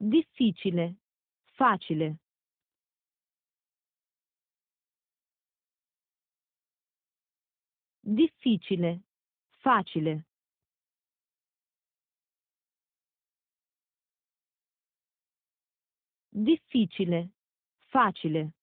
difficile, facile. Difficile, facile. Difficile, facile.